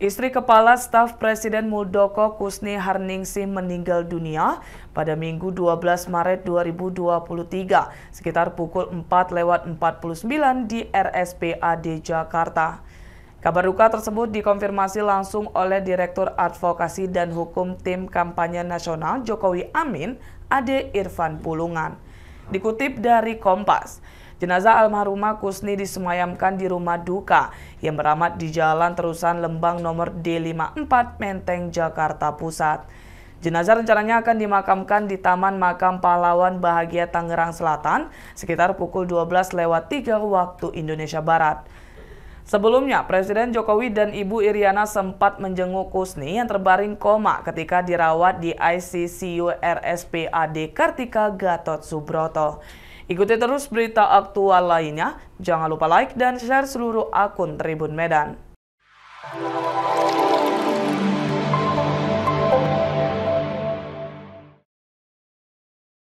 Istri Kepala Staf Presiden Muldoko Kusni Harningsih meninggal dunia pada Minggu 12 Maret 2023 sekitar pukul 4 lewat 49 di RSPAD Jakarta. Kabar duka tersebut dikonfirmasi langsung oleh Direktur Advokasi dan Hukum Tim Kampanye Nasional Jokowi Amin, Ade Irfan Pulungan. Dikutip dari Kompas, jenazah almarhumah Kusni disemayamkan di rumah duka yang beramat di Jalan Terusan Lembang nomor D54 Menteng, Jakarta Pusat. Jenazah rencananya akan dimakamkan di Taman Makam Pahlawan Bahagia Tangerang Selatan sekitar pukul 12 lewat 3 waktu Indonesia Barat. Sebelumnya, Presiden Jokowi dan Ibu Iriana sempat menjenguk Kusni yang terbaring koma ketika dirawat di ICCU RSPAD Kartika Gatot Subroto. Ikuti terus berita aktual lainnya, jangan lupa like dan share seluruh akun Tribun Medan.